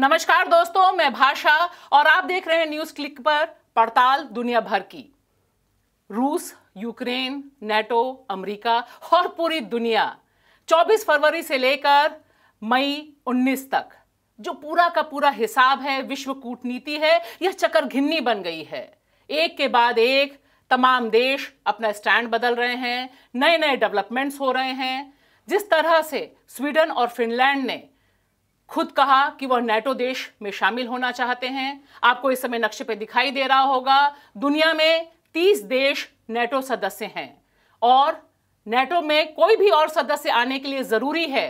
नमस्कार दोस्तों मैं भाषा और आप देख रहे हैं न्यूज क्लिक पर पड़ताल दुनिया भर की रूस यूक्रेन नेटो अमेरिका और पूरी दुनिया 24 फरवरी से लेकर मई 19 तक जो पूरा का पूरा हिसाब है विश्व कूटनीति है यह चक्कर घिन्नी बन गई है एक के बाद एक तमाम देश अपना स्टैंड बदल रहे हैं नए नए डेवलपमेंट्स हो रहे हैं जिस तरह से स्वीडन और फिनलैंड ने खुद कहा कि वह नेटो देश में शामिल होना चाहते हैं आपको इस समय नक्शे पर दिखाई दे रहा होगा दुनिया में तीस देश नेटो सदस्य हैं और नेटो में कोई भी और सदस्य आने के लिए ज़रूरी है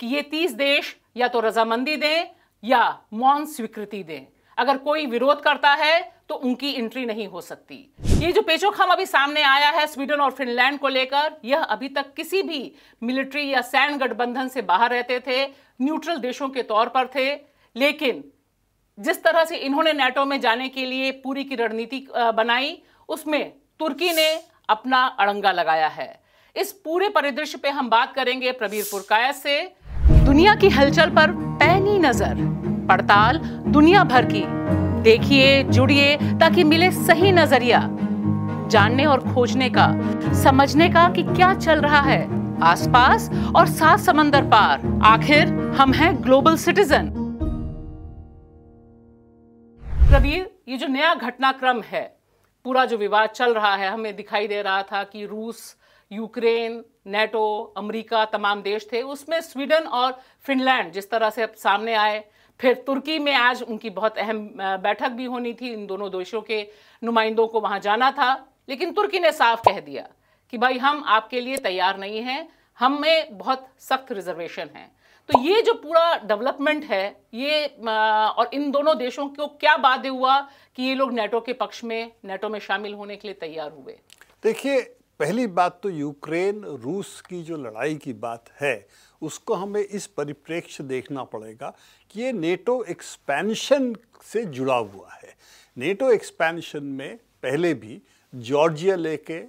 कि ये तीस देश या तो रजामंदी दें या मौन स्वीकृति दें अगर कोई विरोध करता है तो उनकी एंट्री नहीं हो सकती ये जो पेचोखम अभी सामने आया है स्वीडन और फिनलैंड को लेकर यह अभी तक किसी भी मिलिट्री या सैन्य गठबंधन से बाहर रहते थे न्यूट्रल देशों के तौर पर थे लेकिन जिस तरह से इन्होंने नेटो में जाने के लिए पूरी की रणनीति बनाई उसमें तुर्की ने अपना अड़ंगा लगाया है इस पूरे परिदृश्य पे हम बात करेंगे प्रबीर पुरकाया से दुनिया की हलचल पर पैनी नजर पड़ताल दुनिया भर की देखिए जुड़िए ताकि मिले सही नजरिया जानने और खोजने का समझने का कि क्या चल रहा है आसपास और सात समंदर पार आखिर हम हैं ग्लोबल सिटीजन प्रवीर ये जो नया घटनाक्रम है पूरा जो विवाद चल रहा है हमें दिखाई दे रहा था कि रूस यूक्रेन नेटो अमेरिका तमाम देश थे उसमें स्वीडन और फिनलैंड जिस तरह से अब सामने आए फिर तुर्की में आज उनकी बहुत अहम बैठक भी होनी थी इन दोनों देशों के नुमाइंदों को वहां जाना था लेकिन तुर्की ने साफ कह दिया कि भाई हम आपके लिए तैयार नहीं हैं हम में बहुत सख्त रिजर्वेशन है तो ये जो पूरा डेवलपमेंट है ये और इन दोनों देशों को क्या बाध्य हुआ कि ये लोग नेटो के पक्ष में नेटो में शामिल होने के लिए तैयार हुए देखिए पहली बात तो यूक्रेन रूस की जो लड़ाई की बात है उसको हमें इस परिप्रेक्ष्य देखना पड़ेगा कि ये नेटो एक्सपेंशन से जुड़ा हुआ है नेटो एक्सपेंशन में पहले भी जॉर्जिया लेके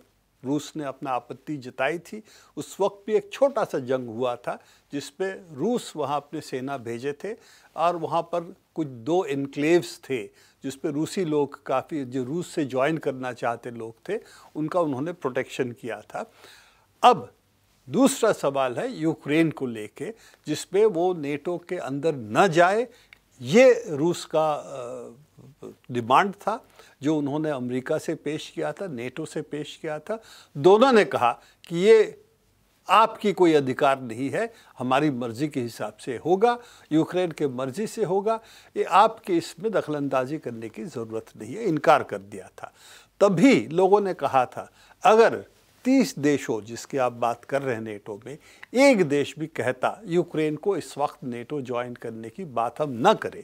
रूस ने अपना आपत्ति जताई थी उस वक्त भी एक छोटा सा जंग हुआ था जिसपे रूस वहाँ अपने सेना भेजे थे और वहाँ पर कुछ दो इनक्लेव्स थे जिस पे रूसी लोग काफ़ी जो रूस से ज्वाइन करना चाहते लोग थे उनका उन्होंने प्रोटेक्शन किया था अब दूसरा सवाल है यूक्रेन को लेके जिस पे वो नेटो के अंदर न जाए ये रूस का डिमांड था जो उन्होंने अमेरिका से पेश किया था नेटो से पेश किया था दोनों ने कहा कि ये आपकी कोई अधिकार नहीं है हमारी मर्ज़ी के हिसाब से होगा यूक्रेन के मर्ज़ी से होगा ये आपके इसमें दखलंदाजी करने की ज़रूरत नहीं है इनकार कर दिया था तभी लोगों ने कहा था अगर तीस देशों जिसकी आप बात कर रहे हैं नेटो में एक देश भी कहता यूक्रेन को इस वक्त नेटो ज्वाइन करने की बात हम न करें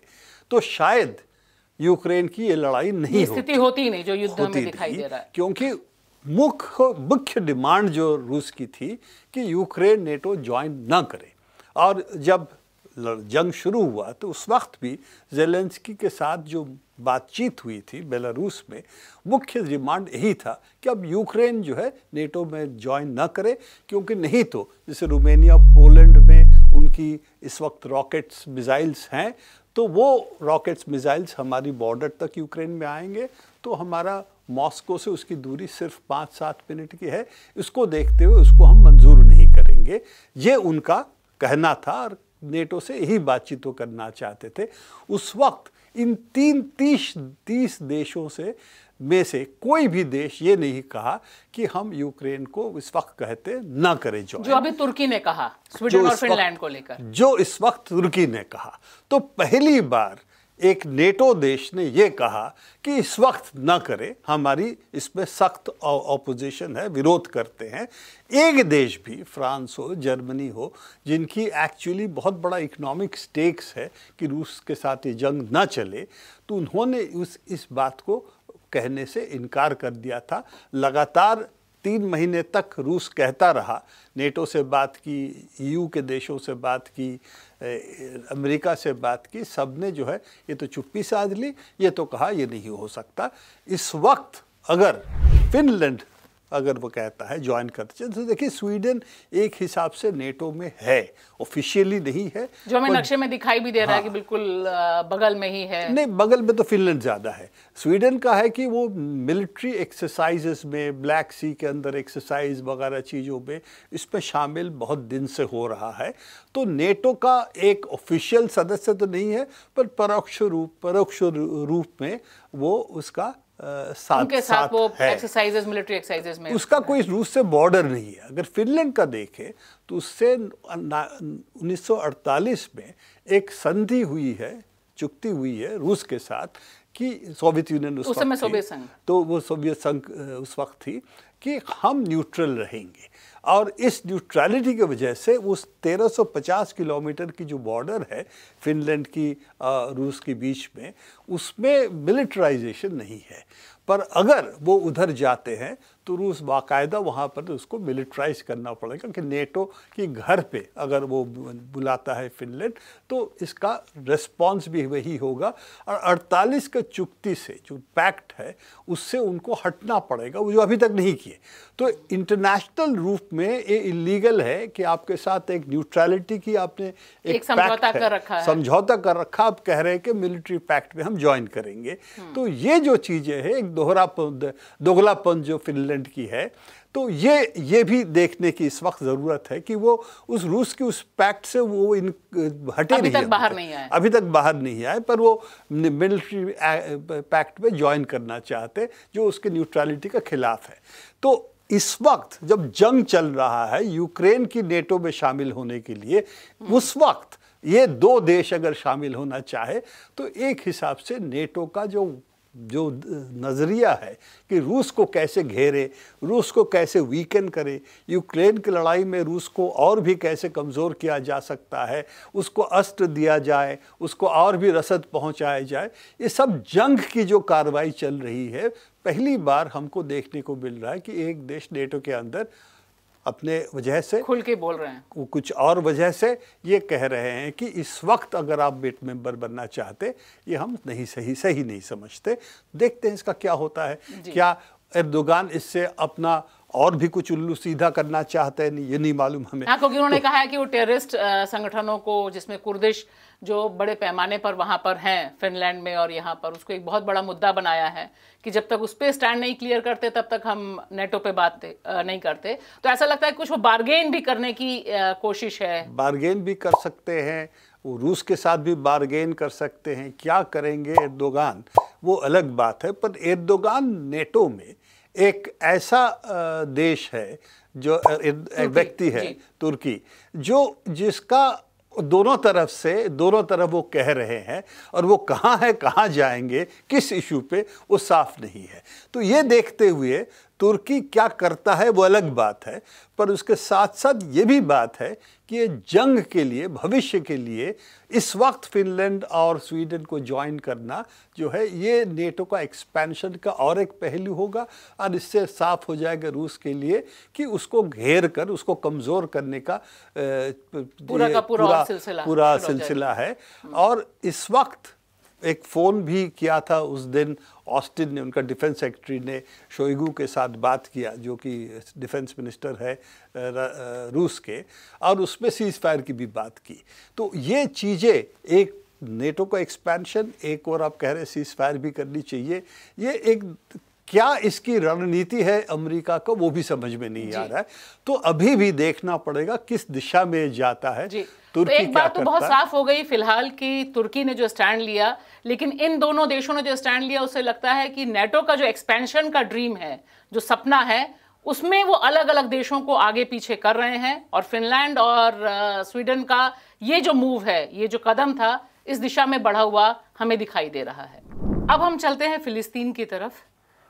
तो शायद यूक्रेन की ये लड़ाई नहीं स्थिति होती, होती नहीं जो युद्ध में दिखाई दे रहा है क्योंकि मुख्य मुख्य डिमांड जो रूस की थी कि यूक्रेन नेटो ज्वाइन न करे और जब जंग शुरू हुआ तो उस वक्त भी जेलेंस्की के साथ जो बातचीत हुई थी बेलारूस में मुख्य डिमांड यही था कि अब यूक्रेन जो है नेटो में ज्वाइन ना करे क्योंकि नहीं तो जैसे रोमेनिया पोलैंड में उनकी इस वक्त रॉकेट्स मिज़ाइल्स हैं तो वो रॉकेट्स मिज़ाइल्स हमारी बॉर्डर तक यूक्रेन में आएंगे तो हमारा मॉस्को से उसकी दूरी सिर्फ पाँच सात मिनट की है इसको देखते हुए उसको हम मंजूर नहीं करेंगे ये उनका कहना था और नेटो से यही बातचीत करना चाहते थे उस वक्त इन तीन तीस तीस देशों से में से कोई भी देश ये नहीं कहा कि हम यूक्रेन को इस वक्त कहते ना करें जो जो अभी तुर्की ने कहा स्वीडन और फिनलैंड को लेकर जो इस वक्त तुर्की ने कहा तो पहली बार एक नेटो देश ने यह कहा कि इस वक्त न करें हमारी इसमें सख्त ऑपोजिशन है विरोध करते हैं एक देश भी फ्रांस हो जर्मनी हो जिनकी एक्चुअली बहुत बड़ा इकोनॉमिक स्टेक्स है कि रूस के साथ ये जंग न चले तो उन्होंने उस इस बात को कहने से इनकार कर दिया था लगातार तीन महीने तक रूस कहता रहा नेटो से बात की ईयू के देशों से बात की अमेरिका से बात की सब ने जो है ये तो चुप्पी साध ली ये तो कहा ये नहीं हो सकता इस वक्त अगर फिनलैंड अगर वो कहता है ज्वाइन करते चलते तो देखिए स्वीडन एक हिसाब से नेटो में है ऑफिशियली नहीं है जो हमें नक्शे में दिखाई भी दे हाँ, रहा है कि हाँ। बिल्कुल बगल में ही है नहीं बगल में तो फिनलैंड ज़्यादा है स्वीडन का है कि वो मिलिट्री एक्सरसाइजेस में ब्लैक सी के अंदर एक्सरसाइज वगैरह चीज़ों में इसमें शामिल बहुत दिन से हो रहा है तो नेटो का एक ऑफिशियल सदस्य तो नहीं है पर परोक्ष रूप परोक्ष रूप में वो उसका साथ, उनके साथ, साथ वो मिलिट्री में उसका कोई रूस से बॉर्डर नहीं है अगर फिनलैंड का देखें तो उससे 1948 में एक संधि हुई है चुक्ति हुई है रूस के साथ कि सोवियत यूनियन उस, उस समय सोवियत संघ तो वो सोवियत संघ उस वक्त थी कि हम न्यूट्रल रहेंगे और इस न्यूट्रलिटी की वजह से उस 1350 किलोमीटर की जो बॉर्डर है फिनलैंड की रूस के बीच में उसमें मिलिट्राइजेशन नहीं है पर अगर वो उधर जाते हैं तो रूस बाकायदा वहाँ पर उसको मिलिट्राइज करना पड़ेगा कि नेटो के घर पे अगर वो बुलाता है फिनलैंड तो इसका रिस्पॉन्स भी वही होगा और 48 का चुक्ति से जो पैक्ट है उससे उनको हटना पड़ेगा वो जो अभी तक नहीं किए तो इंटरनेशनल रूप में ये इलीगल है कि आपके साथ एक न्यूट्रैलिटी की आपने एक, एक समझौता कर रखा समझौता कर रखा आप कह रहे हैं कि मिलिट्री पैक्ट में हम ज्वाइन करेंगे हम्म। तो ये जो चीज़ें हैं एक दोहरापन दोगलापन जो फिनलैंड की है तो ये ये भी देखने की इस वक्त ज़रूरत है कि वो उस रूस की उस पैक्ट से वो इन हटे अभी नहीं तक बाहर नहीं आए अभी तक बाहर नहीं आए पर वो मिलिट्री पैक्ट में ज्वाइन करना चाहते जो उसके न्यूट्रलिटी का खिलाफ है तो इस वक्त जब जंग चल रहा है यूक्रेन की नेटो में शामिल होने के लिए हम्म। उस वक्त ये दो देश अगर शामिल होना चाहे तो एक हिसाब से नेटो का जो जो नज़रिया है कि रूस को कैसे घेरे रूस को कैसे वीकेंड करे यूक्रेन की लड़ाई में रूस को और भी कैसे कमज़ोर किया जा सकता है उसको अस्त्र दिया जाए उसको और भी रसद पहुंचाया जाए ये सब जंग की जो कार्रवाई चल रही है पहली बार हमको देखने को मिल रहा है कि एक देश नेटो के अंदर अपने वजह से खुल के बोल रहे हैं कुछ और वजह से ये कह रहे हैं कि इस वक्त अगर आप बेट मेंबर बनना चाहते ये हम नहीं सही सही नहीं समझते देखते हैं इसका क्या होता है क्या इर्दोगान इससे अपना और भी कुछ उल्लू सीधा करना चाहते हैं ये नहीं मालूम हमें हाँ क्योंकि उन्होंने तो, कहा है कि वो टेररिस्ट संगठनों को जिसमें कुर्दिश जो बड़े पैमाने पर वहाँ पर हैं फिनलैंड में और यहाँ पर उसको एक बहुत बड़ा मुद्दा बनाया है कि जब तक उस पर स्टैंड नहीं क्लियर करते तब तक हम नेटो पे बात नहीं करते तो ऐसा लगता है कुछ वो बार्गेन भी करने की कोशिश है बार्गेन भी कर सकते हैं वो रूस के साथ भी बारगेन कर सकते हैं क्या करेंगे एर्दोगान वो अलग बात है पर एर्दोगान नेटो में एक ऐसा देश है जो व्यक्ति है तुर्की जो जिसका दोनों तरफ से दोनों तरफ वो कह रहे हैं और वो कहाँ है कहाँ जाएंगे किस इशू पे वो साफ नहीं है तो ये देखते हुए तुर्की क्या करता है वो अलग बात है पर उसके साथ साथ ये भी बात है कि ये जंग के लिए भविष्य के लिए इस वक्त फिनलैंड और स्वीडन को ज्वाइन करना जो है ये नेटो का एक्सपेंशन का और एक पहलू होगा और इससे साफ हो जाएगा रूस के लिए कि उसको घेर कर उसको कमज़ोर करने का पूरा का पूरा सिलसिला पूरा सिलसिला है और इस वक्त एक फ़ोन भी किया था उस दिन ऑस्टिन ने उनका डिफेंस सेक्रेटरी ने शोइगू के साथ बात किया जो कि डिफेंस मिनिस्टर है रूस के और उसमें सीज़ फायर की भी बात की तो ये चीज़ें एक नेटो का एक्सपेंशन एक और आप कह रहे हैं सीज़ फायर भी करनी चाहिए ये एक क्या इसकी रणनीति है अमेरिका को वो भी समझ में नहीं आ रहा है तो अभी भी देखना पड़ेगा किस दिशा में जाता है तो तुर्की तो एक बात तो बहुत साफ हो गई फिलहाल कि तुर्की ने जो स्टैंड लिया लेकिन इन दोनों देशों ने जो स्टैंड लिया उसे लगता है कि नेटो का जो एक्सपेंशन का ड्रीम है जो सपना है उसमें वो अलग अलग देशों को आगे पीछे कर रहे हैं और फिनलैंड और स्वीडन का ये जो मूव है ये जो कदम था इस दिशा में बढ़ा हुआ हमें दिखाई दे रहा है अब हम चलते हैं फिलिस्तीन की तरफ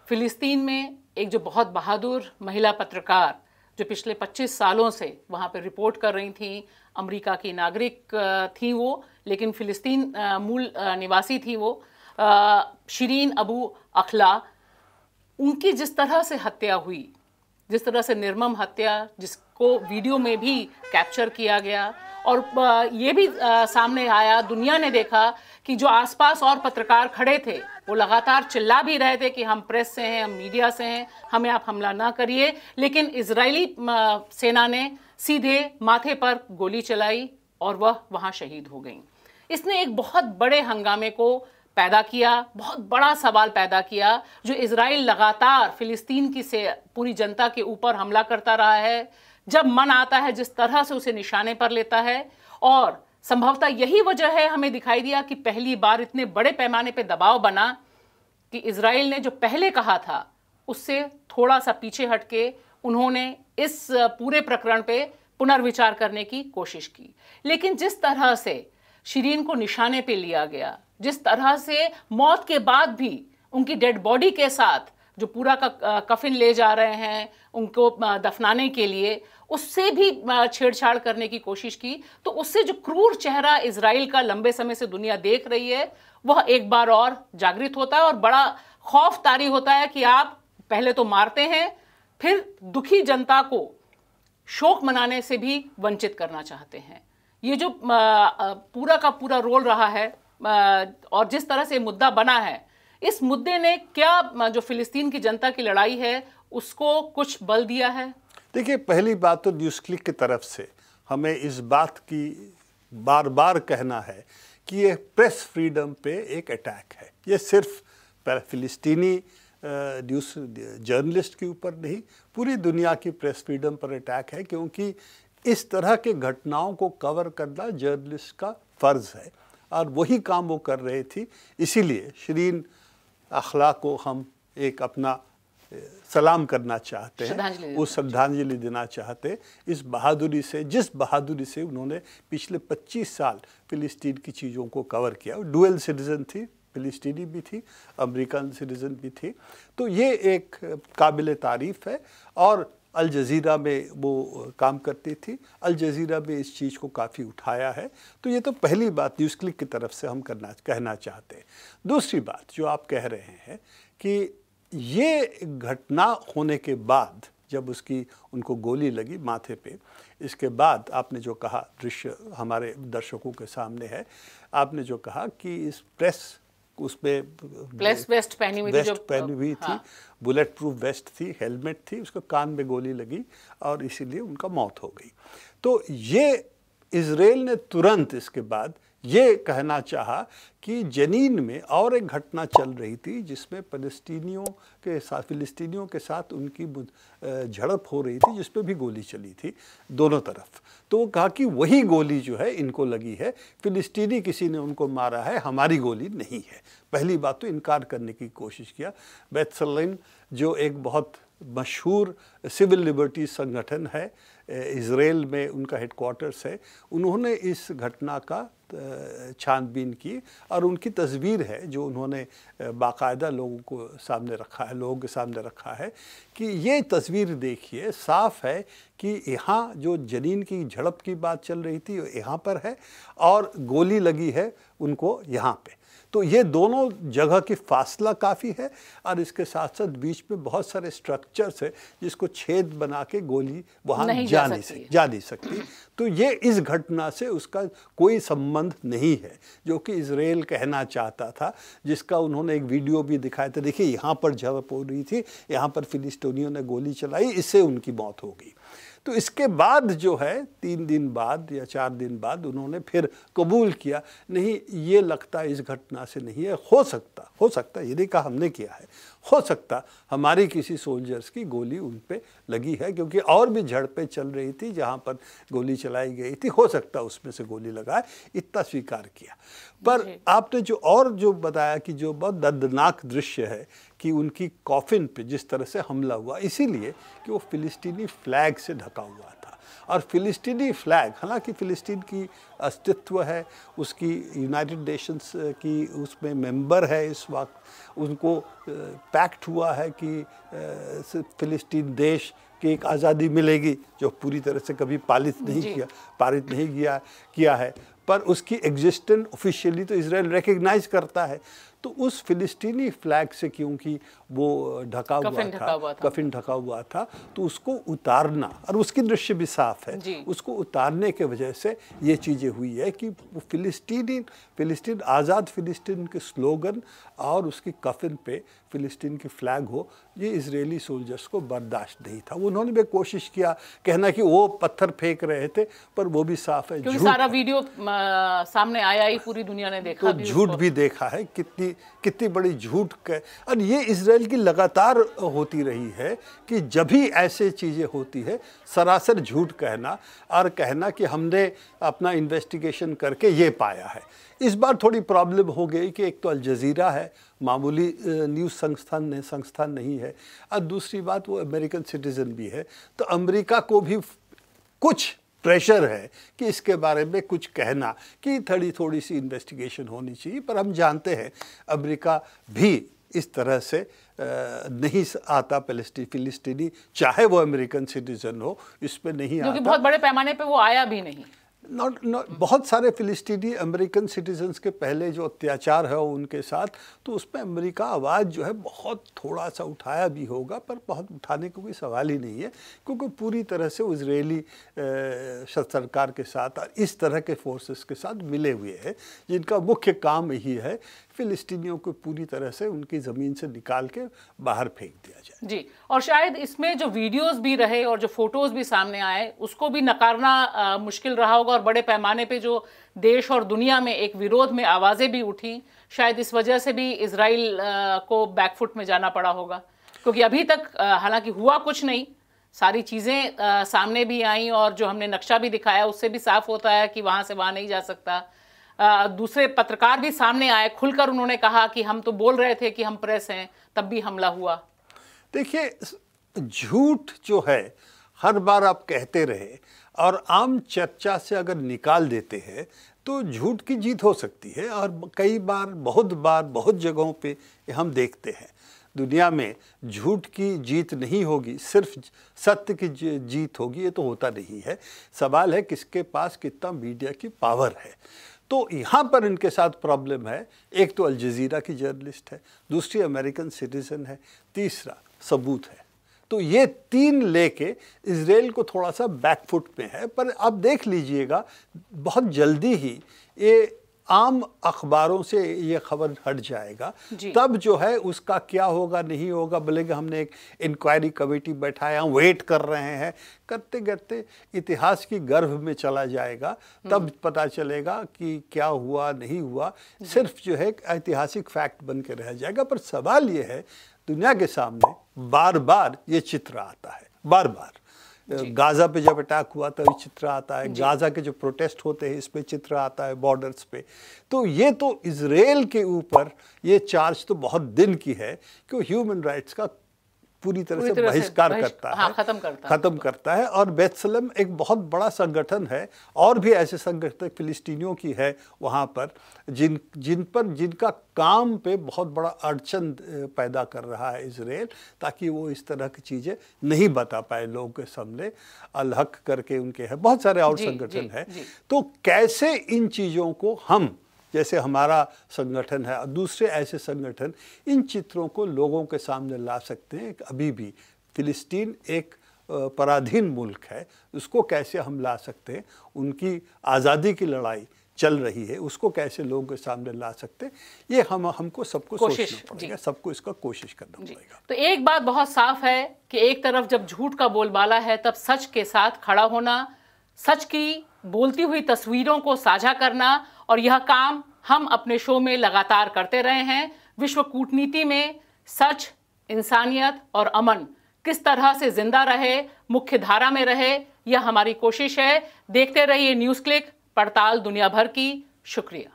फ़िलिस्तीन में एक जो बहुत बहादुर महिला पत्रकार जो पिछले 25 सालों से वहाँ पर रिपोर्ट कर रही थी अमेरिका की नागरिक थी वो लेकिन फ़िलिस्तीन मूल निवासी थी वो शरीन अबू अखला उनकी जिस तरह से हत्या हुई जिस तरह से निर्मम हत्या जिसको वीडियो में भी कैप्चर किया गया और ये भी सामने आया दुनिया ने देखा कि जो आसपास और पत्रकार खड़े थे वो लगातार चिल्ला भी रहे थे कि हम प्रेस से हैं हम मीडिया से हैं हमें आप हमला ना करिए लेकिन इसराइली सेना ने सीधे माथे पर गोली चलाई और वह वहाँ शहीद हो गई इसने एक बहुत बड़े हंगामे को पैदा किया बहुत बड़ा सवाल पैदा किया जो इसराइल लगातार फिलिस्तीन की से पूरी जनता के ऊपर हमला करता रहा है जब मन आता है जिस तरह से उसे निशाने पर लेता है और संभवतः यही वजह है हमें दिखाई दिया कि पहली बार इतने बड़े पैमाने पर दबाव बना कि इसराइल ने जो पहले कहा था उससे थोड़ा सा पीछे हट के उन्होंने इस पूरे प्रकरण पे पुनर्विचार करने की कोशिश की लेकिन जिस तरह से शिरीन को निशाने पे लिया गया जिस तरह से मौत के बाद भी उनकी डेड बॉडी के साथ जो पूरा का कफिन ले जा रहे हैं उनको दफनाने के लिए उससे भी छेड़छाड़ करने की कोशिश की तो उससे जो क्रूर चेहरा इसराइल का लंबे समय से दुनिया देख रही है वह एक बार और जागृत होता है और बड़ा खौफ तारी होता है कि आप पहले तो मारते हैं फिर दुखी जनता को शोक मनाने से भी वंचित करना चाहते हैं ये जो पूरा का पूरा रोल रहा है और जिस तरह से मुद्दा बना है इस मुद्दे ने क्या जो फिलिस्तीन की जनता की लड़ाई है उसको कुछ बल दिया है देखिए पहली बात तो न्यूज़ क्लिक की तरफ से हमें इस बात की बार बार कहना है कि ये प्रेस फ्रीडम पे एक अटैक है ये सिर्फ फिलिस्तीनी न्यूज़ जर्नलिस्ट के ऊपर नहीं पूरी दुनिया की प्रेस फ्रीडम पर अटैक है क्योंकि इस तरह के घटनाओं को कवर करना जर्नलिस्ट का फ़र्ज़ है और वही काम वो कर रही थी इसीलिए शरीन अखला को हम एक अपना सलाम करना चाहते हैं वो श्रद्धांजलि देना चाहते इस बहादुरी से जिस बहादुरी से उन्होंने पिछले 25 साल फिलिस्तीन की चीज़ों को कवर किया डुअल सिटीज़न थी फिलिस्तीनी भी थी अमेरिकन सिटीज़न भी थी तो ये एक काबिल तारीफ़ है और अल जजीरा में वो काम करती थी अल जजीरा में इस चीज़ को काफ़ी उठाया है तो ये तो पहली बात न्यूज़ क्लिक की तरफ से हम करना कहना चाहते हैं दूसरी बात जो आप कह रहे हैं कि ये घटना होने के बाद जब उसकी उनको गोली लगी माथे पे इसके बाद आपने जो कहा दृश्य हमारे दर्शकों के सामने है आपने जो कहा कि इस प्रेस उसमें प्लस वेस्ट पहनी हुई वेस्ट पहनी हुई थी हाँ। बुलेट प्रूफ वेस्ट थी हेलमेट थी उसको कान में गोली लगी और इसीलिए उनका मौत हो गई तो ये इसराइल ने तुरंत इसके बाद ये कहना चाहा कि जनीन में और एक घटना चल रही थी जिसमें फलस्तीनियों के साथ फिलिस्तीनियों के साथ उनकी झड़प हो रही थी जिस पर भी गोली चली थी दोनों तरफ तो वो कहा कि वही गोली जो है इनको लगी है फिलिस्तीनी किसी ने उनको मारा है हमारी गोली नहीं है पहली बात तो इनकार करने की कोशिश किया बैतसलिन जो एक बहुत मशहूर सिविल लिबर्टी संगठन है इसराइल में उनका हेडकोार्टर्स है उन्होंने इस घटना का छानबीन की और उनकी तस्वीर है जो उन्होंने बाकायदा लोगों को सामने रखा है लोगों के सामने रखा है कि ये तस्वीर देखिए साफ है कि यहाँ जो जनीन की झड़प की बात चल रही थी यहाँ पर है और गोली लगी है उनको यहाँ पे तो ये दोनों जगह की फासला काफ़ी है और इसके साथ साथ बीच में बहुत सारे स्ट्रक्चर्स है जिसको छेद बना के गोली वहाँ जा नहीं सकती जा नहीं सकती तो ये इस घटना से उसका कोई संबंध नहीं है जो कि इसराइल कहना चाहता था जिसका उन्होंने एक वीडियो भी दिखाया था देखिए यहाँ पर झड़प हो रही थी यहाँ पर फिलिस्टोनियों ने गोली चलाई इससे उनकी मौत हो गई तो इसके बाद जो है तीन दिन बाद या चार दिन बाद उन्होंने फिर कबूल किया नहीं ये लगता इस घटना से नहीं है हो सकता हो सकता यदि कहा हमने किया है हो सकता हमारी किसी सोल्जर्स की गोली उन पर लगी है क्योंकि और भी झड़पें चल रही थी जहाँ पर गोली चलाई गई थी हो सकता उसमें से गोली लगाए इतना स्वीकार किया पर आपने जो और जो बताया कि जो बहुत दर्दनाक दृश्य है कि उनकी कॉफिन पे जिस तरह से हमला हुआ इसीलिए कि वो फिलिस्तीनी फ्लैग से ढका हुआ था और फिलिस्तीनी फ्लैग हालांकि फिलिस्तीन की अस्तित्व है उसकी यूनाइटेड नेशंस की उसमें मेंबर है इस वक्त उनको पैक्ट हुआ है कि फिलिस्तीन देश की एक आज़ादी मिलेगी जो पूरी तरह से कभी पालित नहीं किया पारित नहीं किया किया है पर उसकी एग्जिस्टेंस ऑफिशियली तो इसराइल रिकग्नाइज करता है तो उस फिलिस्तीनी फ्लैग से क्योंकि वो ढका हुआ, हुआ था कफिन ढका हुआ था तो उसको उतारना और उसकी दृश्य भी साफ है उसको उतारने के वजह से ये चीज़ें हुई है कि फिलिस्तीनी फिलिस्तीन आज़ाद फिलिस्तीन के स्लोगन और उसकी कफिन पे फिलिस्तीन की फ्लैग हो ये इसराइली सोल्जर्स को बर्दाश्त नहीं था उन्होंने भी कोशिश किया कहना कि वो पत्थर फेंक रहे थे पर वो भी साफ है क्योंकि सारा वीडियो सामने आया ही पूरी दुनिया ने देखा तो झूठ भी देखा है कितनी कितनी बड़ी झूठ कह और ये इसराइल की लगातार होती रही है कि जब भी ऐसे चीज़ें होती है सरासर झूठ कहना और कहना कि हमने अपना इन्वेस्टिगेशन करके ये पाया है इस बार थोड़ी प्रॉब्लम हो गई कि एक तो अलजीरा है मामूली न्यूज़ संस्थान ने संस्थान नहीं है और दूसरी बात वो अमेरिकन सिटीज़न भी है तो अमेरिका को भी कुछ प्रेशर है कि इसके बारे में कुछ कहना कि थोड़ी थोड़ी सी इन्वेस्टिगेशन होनी चाहिए पर हम जानते हैं अमेरिका भी इस तरह से नहीं आता फलस्ती फिलिस्तीनी चाहे वो अमेरिकन सिटीजन हो इस पर नहीं आता बहुत बड़े पैमाने पे वो आया भी नहीं नॉट नॉट बहुत सारे फिलिस्तीनी अमेरिकन सिटीजन्स के पहले जो अत्याचार है उनके साथ तो उसमें अमेरिका आवाज़ जो है बहुत थोड़ा सा उठाया भी होगा पर बहुत उठाने का कोई सवाल ही नहीं है क्योंकि पूरी तरह से इसराइली सरकार के साथ और इस तरह के फोर्सेस के साथ मिले हुए हैं जिनका मुख्य काम यही है फिलिस्तीनियों को पूरी तरह से उनकी ज़मीन से निकाल के बाहर फेंक दिया जाए जी और शायद इसमें जो वीडियोस भी रहे और जो फोटोज भी सामने आए उसको भी नकारना आ, मुश्किल रहा होगा और बड़े पैमाने पे जो देश और दुनिया में एक विरोध में आवाज़ें भी उठी शायद इस वजह से भी इसराइल को बैकफुट में जाना पड़ा होगा क्योंकि अभी तक हालांकि हुआ कुछ नहीं सारी चीज़ें सामने भी आई और जो हमने नक्शा भी दिखाया उससे भी साफ होता है कि वहाँ से वहाँ नहीं जा सकता दूसरे पत्रकार भी सामने आए खुलकर उन्होंने कहा कि हम तो बोल रहे थे कि हम प्रेस हैं तब भी हमला हुआ देखिए झूठ जो है हर बार आप कहते रहे और आम चर्चा से अगर निकाल देते हैं तो झूठ की जीत हो सकती है और कई बार बहुत बार बहुत जगहों पे हम देखते हैं दुनिया में झूठ की जीत नहीं होगी सिर्फ सत्य की जीत होगी ये तो होता नहीं है सवाल है किसके पास कितना मीडिया की पावर है तो यहाँ पर इनके साथ प्रॉब्लम है एक तो अलज़ीरा की जर्नलिस्ट है दूसरी अमेरिकन सिटीज़न है तीसरा सबूत है तो ये तीन लेके इसराइल को थोड़ा सा बैकफुट पे है पर आप देख लीजिएगा बहुत जल्दी ही ये आम अखबारों से ये खबर हट जाएगा तब जो है उसका क्या होगा नहीं होगा बोलेंगे हमने एक इंक्वायरी कमेटी बैठाया हम वेट कर रहे हैं करते करते इतिहास की गर्भ में चला जाएगा हम्म। तब पता चलेगा कि क्या हुआ नहीं हुआ सिर्फ जो है ऐतिहासिक फैक्ट बन के रह जाएगा पर सवाल ये है दुनिया के सामने बार बार ये चित्र आता है बार बार गाज़ा पे जब अटैक हुआ था तो ये चित्र आता है गाज़ा के जो प्रोटेस्ट होते हैं इस पर चित्र आता है बॉर्डर्स पे तो ये तो इसराइल के ऊपर ये चार्ज तो बहुत दिन की है कि ह्यूमन राइट्स का पूरी तरह से बहिष्कार करता हाँ, है खत्म करता है खत्म करता है और बेतसलम एक बहुत बड़ा संगठन है और भी ऐसे संगठन फिलिस्तीनियों की है वहाँ पर जिन जिन पर जिनका काम पे बहुत बड़ा अड़चन पैदा कर रहा है इसराइल ताकि वो इस तरह की चीज़ें नहीं बता पाए लोगों के सामने अलहक करके उनके हैं बहुत सारे और संगठन है तो कैसे इन चीज़ों को हम जैसे हमारा संगठन है और दूसरे ऐसे संगठन इन चित्रों को लोगों के सामने ला सकते हैं अभी भी फिलिस्तीन एक पराधीन मुल्क है उसको कैसे हम ला सकते हैं उनकी आज़ादी की लड़ाई चल रही है उसको कैसे लोगों के सामने ला सकते ये हम हमको सबको कोशिश पड़ेगा सबको इसका कोशिश करना पड़ेगा तो एक बात बहुत साफ है कि एक तरफ जब झूठ का बोलबाला है तब सच के साथ खड़ा होना सच की बोलती हुई तस्वीरों को साझा करना और यह काम हम अपने शो में लगातार करते रहे हैं विश्व कूटनीति में सच इंसानियत और अमन किस तरह से जिंदा रहे मुख्य धारा में रहे यह हमारी कोशिश है देखते रहिए न्यूज़ क्लिक पड़ताल दुनिया भर की शुक्रिया